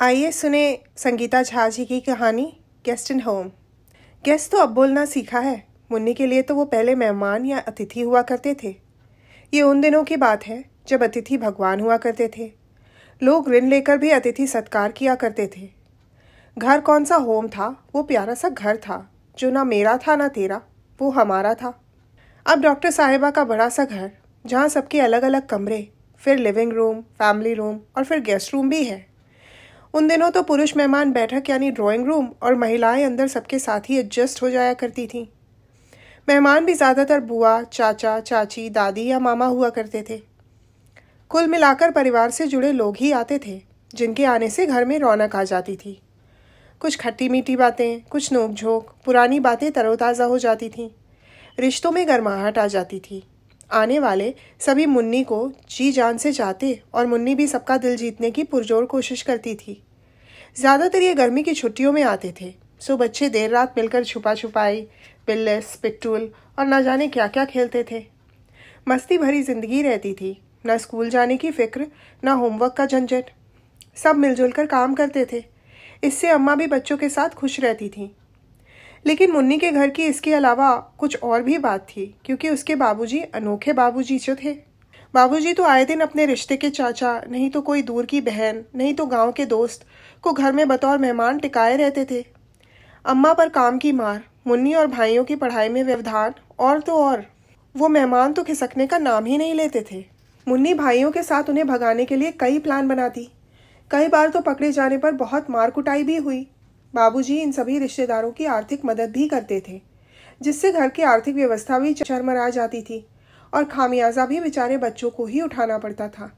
आइए सुने संगीता झा जी की कहानी गेस्ट इन होम गेस्ट तो अब बोलना सीखा है मुन्नी के लिए तो वो पहले मेहमान या अतिथि हुआ करते थे ये उन दिनों की बात है जब अतिथि भगवान हुआ करते थे लोग ऋण लेकर भी अतिथि सत्कार किया करते थे घर कौन सा होम था वो प्यारा सा घर था जो ना मेरा था ना तेरा वो हमारा था अब डॉक्टर साहिबा का बड़ा सा घर जहाँ सबके अलग अलग कमरे फिर लिविंग रूम फैमिली रूम और फिर गेस्ट रूम भी है उन दिनों तो पुरुष मेहमान बैठक यानी ड्राइंग रूम और महिलाएं अंदर सबके साथ ही एडजस्ट हो जाया करती थीं मेहमान भी ज़्यादातर बुआ चाचा चाची दादी या मामा हुआ करते थे कुल मिलाकर परिवार से जुड़े लोग ही आते थे जिनके आने से घर में रौनक आ जाती थी कुछ खट्टी मीठी बातें कुछ नोक झोंक पुरानी बातें तरोताज़ा हो जाती थीं रिश्तों में गर्माहट आ जाती थी आने वाले सभी मुन्नी को जी जान से चाहते और मुन्नी भी सबका दिल जीतने की पुरजोर कोशिश करती थी ज़्यादातर ये गर्मी की छुट्टियों में आते थे सो बच्चे देर रात मिलकर छुपा छुपाई पिल्लस पिट्टुल और ना जाने क्या क्या खेलते थे मस्ती भरी जिंदगी रहती थी न स्कूल जाने की फिक्र न होमवर्क का झंझट सब मिलजुल कर काम करते थे इससे अम्मा भी बच्चों के साथ खुश रहती थीं लेकिन मुन्नी के घर की इसके अलावा कुछ और भी बात थी क्योंकि उसके बाबूजी अनोखे बाबूजी जो थे बाबूजी तो आए दिन अपने रिश्ते के चाचा नहीं तो कोई दूर की बहन नहीं तो गांव के दोस्त को घर में बतौर मेहमान टिकाए रहते थे अम्मा पर काम की मार मुन्नी और भाइयों की पढ़ाई में व्यवधान और तो और वो मेहमान तो खिसकने का नाम ही नहीं लेते थे मुन्नी भाइयों के साथ उन्हें भगाने के लिए कई प्लान बनाती कई बार तो पकड़े जाने पर बहुत मार कुटाई भी हुई बाबूजी इन सभी रिश्तेदारों की आर्थिक मदद भी करते थे जिससे घर की आर्थिक व्यवस्था भी चरमरा जाती थी और खामियाजा भी बेचारे बच्चों को ही उठाना पड़ता था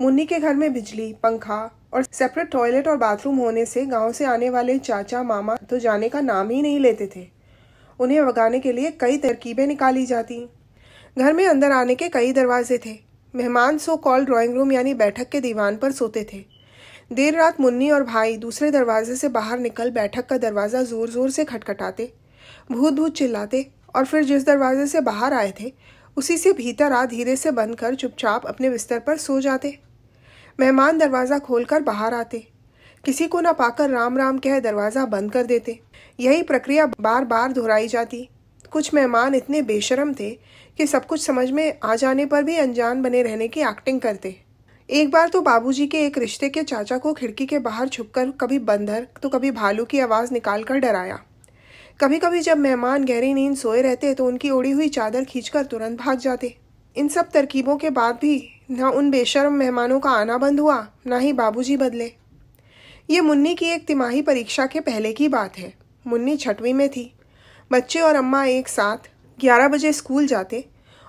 मुन्नी के घर में बिजली पंखा और सेपरेट टॉयलेट और बाथरूम होने से गांव से आने वाले चाचा मामा तो जाने का नाम ही नहीं लेते थे उन्हें भगाने के लिए कई तरकीबें निकाली जाती घर में अंदर आने के कई दरवाजे थे मेहमान सो कॉल ड्राइंग रूम यानी बैठक के दीवान पर सोते थे देर रात मुन्नी और भाई दूसरे दरवाजे से बाहर निकल बैठक का दरवाज़ा ज़ोर ज़ोर से खटखटाते भूत भूत चिल्लाते और फिर जिस दरवाजे से बाहर आए थे उसी से भीतर आ धीरे से बंद कर चुपचाप अपने बिस्तर पर सो जाते मेहमान दरवाज़ा खोलकर बाहर आते किसी को न पाकर राम राम कह दरवाज़ा बंद कर देते यही प्रक्रिया बार बार दोहराई जाती कुछ मेहमान इतने बेशरम थे कि सब कुछ समझ में आ जाने पर भी अनजान बने रहने की एक्टिंग करते एक बार तो बाबूजी के एक रिश्ते के चाचा को खिड़की के बाहर छुपकर कभी बंदर तो कभी भालू की आवाज़ निकाल कर डराया कभी कभी जब मेहमान गहरी नींद सोए रहते तो उनकी ओढ़ी हुई चादर खींचकर तुरंत भाग जाते इन सब तरकीबों के बाद भी ना उन बेशर्म मेहमानों का आना बंद हुआ ना ही बाबूजी बदले ये मुन्नी की एक तिमाही परीक्षा के पहले की बात है मुन्नी छठवीं में थी बच्चे और अम्मा एक साथ ग्यारह बजे स्कूल जाते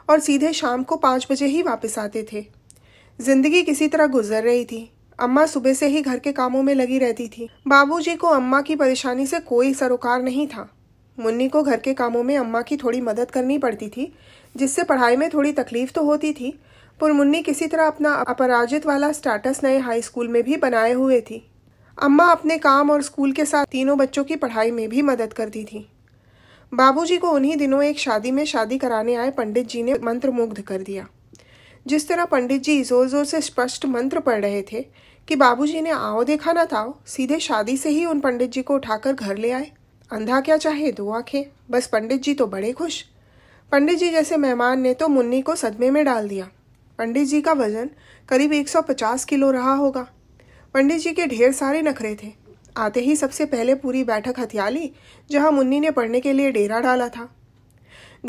और सीधे शाम को पाँच बजे ही वापस आते थे जिंदगी किसी तरह गुजर रही थी अम्मा सुबह से ही घर के कामों में लगी रहती थी बाबूजी को अम्मा की परेशानी से कोई सरोकार नहीं था मुन्नी को घर के कामों में अम्मा की थोड़ी मदद करनी पड़ती थी जिससे पढ़ाई में थोड़ी तकलीफ तो होती थी पर मुन्नी किसी तरह अपना अपराजित वाला स्टाटस नए हाई स्कूल में भी बनाए हुए थी अम्मा अपने काम और स्कूल के साथ तीनों बच्चों की पढ़ाई में भी मदद करती थी बाबूजी को उन्हीं दिनों एक शादी में शादी कराने आए पंडित जी ने मंत्रमुग्ध कर दिया जिस तरह पंडित जी जोर जोर से स्पष्ट मंत्र पढ़ रहे थे कि बाबूजी ने आओ देखा ना था सीधे शादी से ही उन पंडित जी को उठाकर घर ले आए अंधा क्या चाहे दो आंखें बस पंडित जी तो बड़े खुश पंडित जी जैसे मेहमान ने तो मुन्नी को सदमे में डाल दिया पंडित जी का वजन करीब 150 किलो रहा होगा पंडित जी के ढेर सारे नखरे थे आते ही सबसे पहले पूरी बैठक हथियाली जहां मुन्नी ने पढ़ने के लिए डेरा डाला था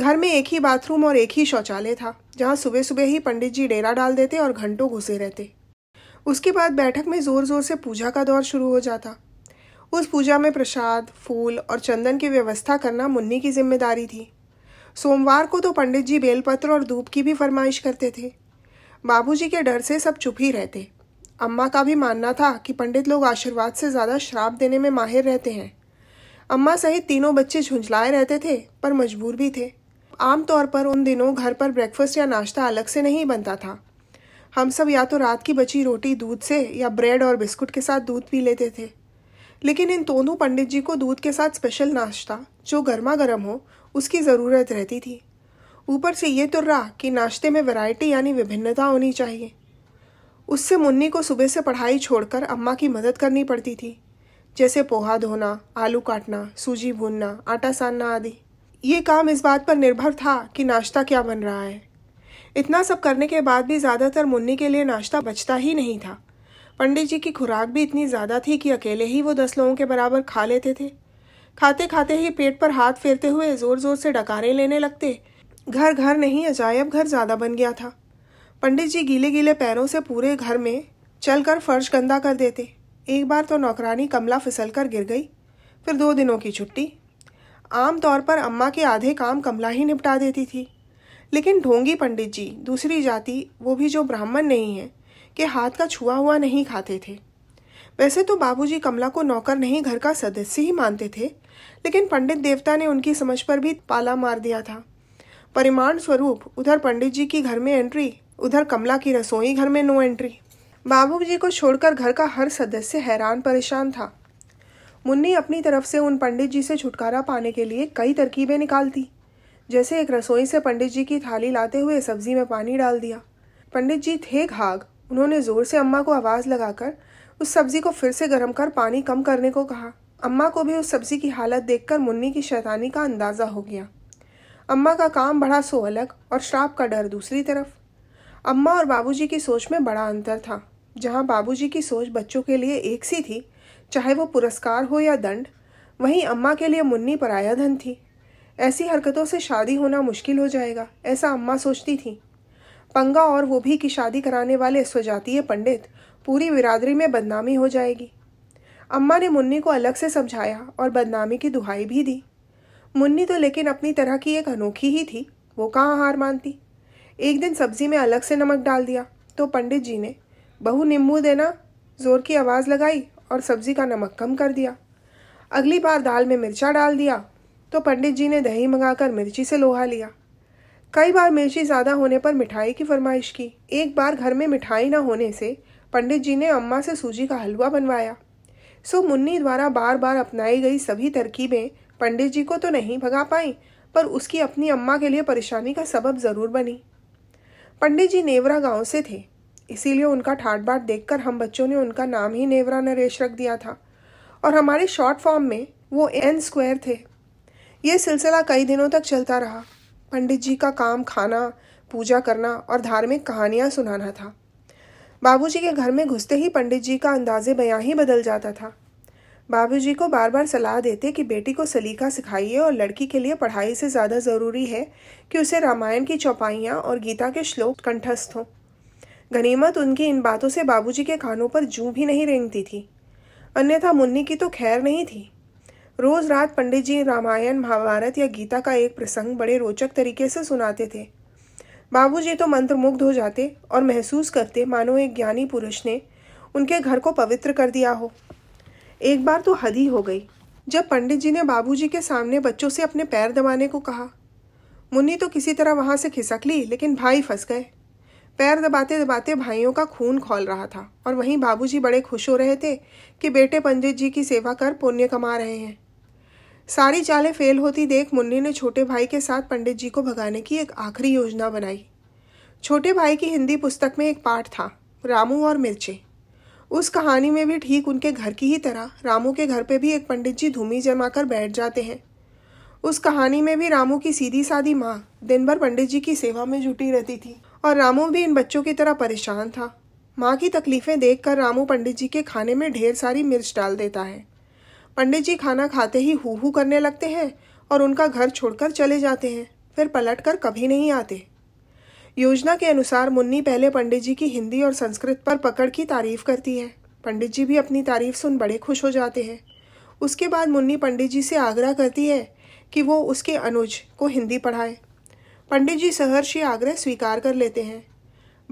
घर में एक ही बाथरूम और एक ही शौचालय था जहाँ सुबह सुबह ही पंडित जी डेरा डाल देते और घंटों घुसे रहते उसके बाद बैठक में ज़ोर ज़ोर से पूजा का दौर शुरू हो जाता उस पूजा में प्रसाद फूल और चंदन की व्यवस्था करना मुन्नी की जिम्मेदारी थी सोमवार को तो पंडित जी बेलपत्र और धूप की भी फरमाइश करते थे बाबूजी के डर से सब चुप ही रहते अम्मा का भी मानना था कि पंडित लोग आशीर्वाद से ज़्यादा श्राप देने में माहिर रहते हैं अम्मा सहित तीनों बच्चे झुंझलाए रहते थे पर मजबूर भी थे आमतौर पर उन दिनों घर पर ब्रेकफास्ट या नाश्ता अलग से नहीं बनता था हम सब या तो रात की बची रोटी दूध से या ब्रेड और बिस्कुट के साथ दूध पी लेते थे लेकिन इन दोनों पंडित जी को दूध के साथ स्पेशल नाश्ता जो गर्मा गर्म हो उसकी ज़रूरत रहती थी ऊपर से ये तुर तो रहा कि नाश्ते में वैरायटी यानी विभिन्नता होनी चाहिए उससे मुन्नी को सुबह से पढ़ाई छोड़कर अम्मा की मदद करनी पड़ती थी जैसे पोहा धोना आलू काटना सूजी भूनना आटा सानना आदि ये काम इस बात पर निर्भर था कि नाश्ता क्या बन रहा है इतना सब करने के बाद भी ज़्यादातर मुन्नी के लिए नाश्ता बचता ही नहीं था पंडित जी की खुराक भी इतनी ज़्यादा थी कि अकेले ही वो दस लोगों के बराबर खा लेते थे खाते खाते ही पेट पर हाथ फेरते हुए ज़ोर ज़ोर से डकारें लेने लगते घर घर नहीं अजायब घर ज़्यादा बन गया था पंडित जी गीले गीले पैरों से पूरे घर में चल कर फर्श गंदा कर देते एक बार तो नौकरानी कमला फिसल कर गिर गई फिर दो दिनों की छुट्टी आमतौर पर अम्मा के आधे काम कमला ही निपटा देती थी लेकिन ढोंगी पंडित जी दूसरी जाति वो भी जो ब्राह्मण नहीं है के हाथ का छुआ हुआ नहीं खाते थे वैसे तो बाबूजी कमला को नौकर नहीं घर का सदस्य ही मानते थे लेकिन पंडित देवता ने उनकी समझ पर भी पाला मार दिया था परिमाण स्वरूप उधर पंडित जी की घर में एंट्री उधर कमला की रसोई घर में नो एंट्री बाबूजी को छोड़कर घर का हर सदस्य हैरान परेशान था मुन्नी अपनी तरफ से उन पंडित जी से छुटकारा पाने के लिए कई तरकीबें निकालती जैसे एक रसोई से पंडित जी की थाली लाते हुए सब्जी में पानी डाल दिया पंडित जी थे घाग उन्होंने ज़ोर से अम्मा को आवाज़ लगाकर उस सब्जी को फिर से गर्म कर पानी कम करने को कहा अम्मा को भी उस सब्जी की हालत देखकर मुन्नी की शैतानी का अंदाज़ा हो गया अम्मा का काम बड़ा सो अलग और श्राप का डर दूसरी तरफ अम्मा और बाबूजी की सोच में बड़ा अंतर था जहाँ बाबूजी की सोच बच्चों के लिए एक सी थी चाहे वो पुरस्कार हो या दंड वहीं अम्मा के लिए मुन्नी पराया धन थी ऐसी हरकतों से शादी होना मुश्किल हो जाएगा ऐसा अम्मा सोचती थी पंगा और वो भी कि शादी कराने वाले स्वजातीय पंडित पूरी बिरादरी में बदनामी हो जाएगी अम्मा ने मुन्नी को अलग से समझाया और बदनामी की दुहाई भी दी मुन्नी तो लेकिन अपनी तरह की एक अनोखी ही थी वो कहाँ हार मानती एक दिन सब्जी में अलग से नमक डाल दिया तो पंडित जी ने बहू नींबू देना जोर की आवाज़ लगाई और सब्जी का नमक कम कर दिया अगली बार दाल में मिर्चा डाल दिया तो पंडित जी ने दही मंगाकर मिर्ची से लोहा लिया कई बार मिर्ची ज़्यादा होने पर मिठाई की फरमाइश की एक बार घर में मिठाई ना होने से पंडित जी ने अम्मा से सूजी का हलवा बनवाया सो मुन्नी द्वारा बार बार अपनाई गई सभी तरकीबें पंडित जी को तो नहीं भगा पाई पर उसकी अपनी अम्मा के लिए परेशानी का सबब ज़रूर बनी पंडित जी नेवरा गांव से थे इसीलिए उनका ठाट बाट देख हम बच्चों ने उनका नाम ही नेवरा नरेश रख दिया था और हमारे शॉर्ट फॉर्म में वो एन स्क्वायर थे ये सिलसिला कई दिनों तक चलता रहा पंडित जी का काम खाना पूजा करना और धार्मिक कहानियाँ सुनाना था बाबूजी के घर में घुसते ही पंडित जी का अंदाजे बयां ही बदल जाता था बाबूजी को बार बार सलाह देते कि बेटी को सलीका सिखाइए और लड़की के लिए पढ़ाई से ज़्यादा ज़रूरी है कि उसे रामायण की चौपाइयाँ और गीता के श्लोक कंठस्थ हों गनीमत उनकी इन बातों से बाबूजी के कानों पर जू भी नहीं रेंगती थी अन्यथा मुन्नी की तो खैर नहीं थी रोज रात पंडित जी रामायण महाभारत या गीता का एक प्रसंग बड़े रोचक तरीके से सुनाते थे बाबूजी तो मंत्रमुग्ध हो जाते और महसूस करते मानो एक ज्ञानी पुरुष ने उनके घर को पवित्र कर दिया हो एक बार तो हद ही हो गई जब पंडित जी ने बाबूजी के सामने बच्चों से अपने पैर दबाने को कहा मुन्नी तो किसी तरह वहाँ से खिसक ली लेकिन भाई फंस गए पैर दबाते दबाते भाइयों का खून खोल रहा था और वहीं बाबूजी बड़े खुश हो रहे थे कि बेटे पंडित जी की सेवा कर पुण्य कमा रहे हैं सारी चालें फेल होती देख मुन्नी ने छोटे भाई के साथ पंडित जी को भगाने की एक आखिरी योजना बनाई छोटे भाई की हिंदी पुस्तक में एक पाठ था रामू और मिर्चे उस कहानी में भी ठीक उनके घर की ही तरह रामू के घर पे भी एक पंडित जी धूमी जमा कर बैठ जाते हैं उस कहानी में भी रामू की सीधी सादी माँ दिन भर पंडित जी की सेवा में जुटी रहती थी और रामू भी इन बच्चों की तरह परेशान था माँ की तकलीफ़ें देखकर रामू पंडित जी के खाने में ढेर सारी मिर्च डाल देता है पंडित जी खाना खाते ही हु हु करने लगते हैं और उनका घर छोड़कर चले जाते हैं फिर पलट कर कभी नहीं आते योजना के अनुसार मुन्नी पहले पंडित जी की हिंदी और संस्कृत पर पकड़ की तारीफ करती है पंडित जी भी अपनी तारीफ सुन बड़े खुश हो जाते हैं उसके बाद मुन्नी पंडित जी से आग्रह करती है कि वो उसके अनुज को हिंदी पढ़ाए पंडित जी सहर्षि आग्रह स्वीकार कर लेते हैं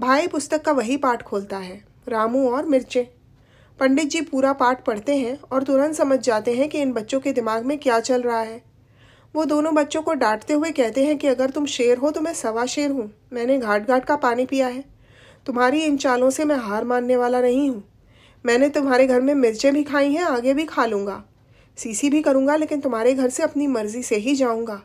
भाई पुस्तक का वही पाठ खोलता है रामू और मिर्चे पंडित जी पूरा पाठ पढ़ते हैं और तुरंत समझ जाते हैं कि इन बच्चों के दिमाग में क्या चल रहा है वो दोनों बच्चों को डांटते हुए कहते हैं कि अगर तुम शेर हो तो मैं सवा शेर हूँ मैंने घाट घाट का पानी पिया है तुम्हारी इन चालों से मैं हार मानने वाला नहीं हूँ मैंने तुम्हारे घर में मिर्चें भी खाई हैं आगे भी खा लूँगा सीसी भी करूँगा लेकिन तुम्हारे घर से अपनी मर्जी से ही जाऊँगा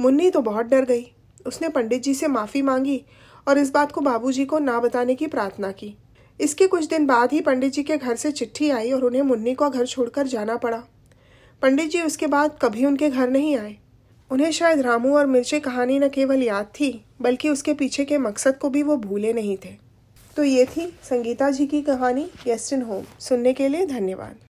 मुन्नी तो बहुत डर गई उसने पंडित जी से माफ़ी मांगी और इस बात को बाबूजी को ना बताने की प्रार्थना की इसके कुछ दिन बाद ही पंडित जी के घर से चिट्ठी आई और उन्हें मुन्नी को घर छोड़कर जाना पड़ा पंडित जी उसके बाद कभी उनके घर नहीं आए उन्हें शायद रामू और मिर्चे कहानी न केवल याद थी बल्कि उसके पीछे के मकसद को भी वो भूले नहीं थे तो ये थी संगीता जी की कहानी गेस्ट इन होम सुनने के लिए धन्यवाद